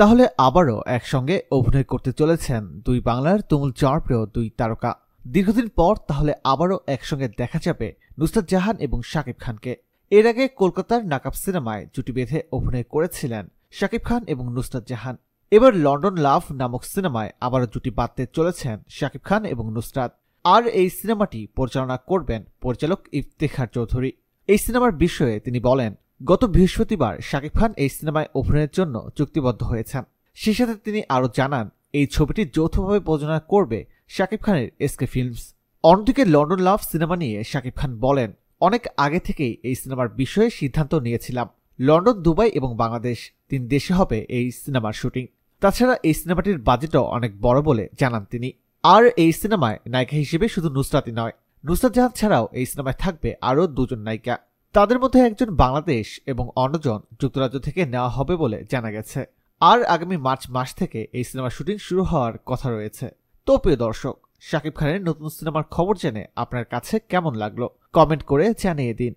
তাহলে আবারও একসঙ্গে অভিনয় করতে চলেছেন দুই বাংলার তুমুল জনপ্রিয় দুই তারকা দীর্ঘদিন পর তাহলে আবারও একসঙ্গে দেখা যাবে নুসরাত জাহান এবং শাকিব খানকে এর আগে কলকাতার নাকাব সিনেমায় জুটি বেঁধে অভিনয় করেছিলেন শাকিব খান এবং নুসরাত জাহান এবার লন্ডন লাভ নামক সিনেমায় আবারও জুটি বাঁধতে চলেছেন শাকিব খান এবং নুসরাত আর এই সিনেমাটি পরিচালনা করবেন পরিচালক ইফতেখার চৌধুরী এই সিনেমার বিষয়ে তিনি বলেন গত বৃহস্পতিবার শাকিব খান এই সিনেমায় অভিনয়ের জন্য চুক্তিবদ্ধ হয়েছেন সে সাথে তিনি আরও জানান এই ছবিটি যৌথভাবে প্রযোজনা করবে শাকিব খানের এসকে ফিল্মস অন্যদিকে লন্ডন লাভ সিনেমা নিয়ে শাকিব খান বলেন অনেক আগে থেকেই এই সিনেমার বিষয়ে সিদ্ধান্ত নিয়েছিলাম লন্ডন দুবাই এবং বাংলাদেশ তিন দেশে হবে এই সিনেমার শুটিং তাছাড়া এই সিনেমাটির বাজেটও অনেক বড় বলে জানান তিনি আর এই সিনেমায় নায়িকা হিসেবে শুধু নুসরাতই নয় নুসরাত জাহান ছাড়াও এই সিনেমায় থাকবে আরও দুজন নায়িকা তাদের মধ্যে একজন বাংলাদেশ এবং অন্যজন যুক্তরাজ্য থেকে নেওয়া হবে বলে জানা গেছে আর আগামী মার্চ মাস থেকে এই সিনেমার শুটিং শুরু হওয়ার কথা রয়েছে তো প্রিয় দর্শক শাকিব খানের নতুন সিনেমার খবর জেনে আপনার কাছে কেমন লাগলো কমেন্ট করে জানিয়ে দিন